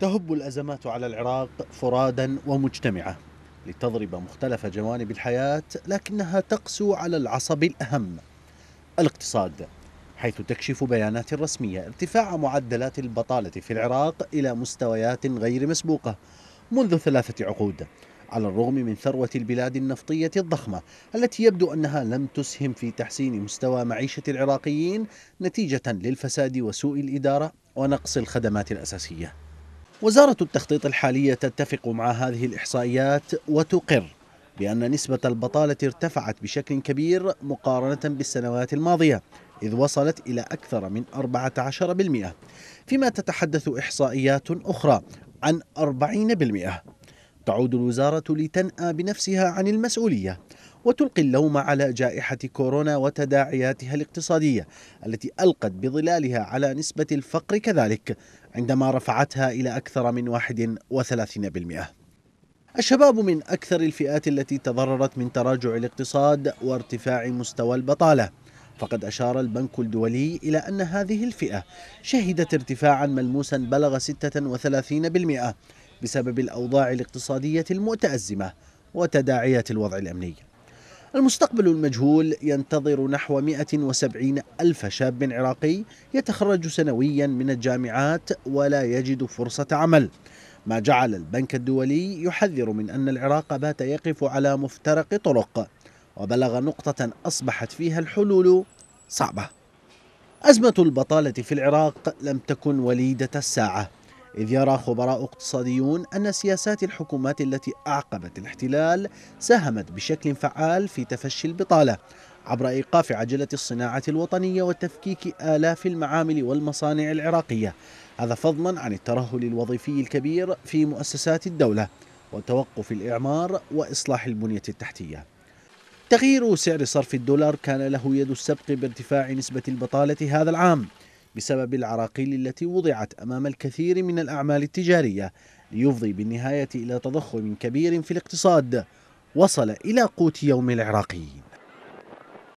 تهب الأزمات على العراق فرادا ومجتمعة لتضرب مختلف جوانب الحياة لكنها تقسو على العصب الأهم الاقتصاد حيث تكشف بيانات رسمية ارتفاع معدلات البطالة في العراق إلى مستويات غير مسبوقة منذ ثلاثة عقود على الرغم من ثروة البلاد النفطية الضخمة التي يبدو أنها لم تسهم في تحسين مستوى معيشة العراقيين نتيجة للفساد وسوء الإدارة ونقص الخدمات الأساسية وزارة التخطيط الحالية تتفق مع هذه الإحصائيات وتقر بأن نسبة البطالة ارتفعت بشكل كبير مقارنة بالسنوات الماضية إذ وصلت إلى أكثر من 14% فيما تتحدث إحصائيات أخرى عن 40% تعود الوزارة لتنأى بنفسها عن المسؤولية وتلقي اللوم على جائحة كورونا وتداعياتها الاقتصادية التي ألقت بظلالها على نسبة الفقر كذلك عندما رفعتها إلى أكثر من 31%. الشباب من أكثر الفئات التي تضررت من تراجع الاقتصاد وارتفاع مستوى البطالة فقد أشار البنك الدولي إلى أن هذه الفئة شهدت ارتفاعا ملموسا بلغ 36% بسبب الأوضاع الاقتصادية المتأزمة وتداعيات الوضع الأمني المستقبل المجهول ينتظر نحو 170 ألف شاب عراقي يتخرج سنويا من الجامعات ولا يجد فرصة عمل ما جعل البنك الدولي يحذر من أن العراق بات يقف على مفترق طرق وبلغ نقطة أصبحت فيها الحلول صعبة أزمة البطالة في العراق لم تكن وليدة الساعة إذ يرى خبراء اقتصاديون أن سياسات الحكومات التي أعقبت الاحتلال ساهمت بشكل فعال في تفشي البطالة عبر إيقاف عجلة الصناعة الوطنية وتفكيك آلاف المعامل والمصانع العراقية هذا فضلا عن الترهل الوظيفي الكبير في مؤسسات الدولة وتوقف الإعمار وإصلاح البنية التحتية تغيير سعر صرف الدولار كان له يد السبق بارتفاع نسبة البطالة هذا العام بسبب العراقيل التي وضعت أمام الكثير من الأعمال التجارية ليفضي بالنهاية إلى تضخم كبير في الاقتصاد وصل إلى قوت يوم العراقيين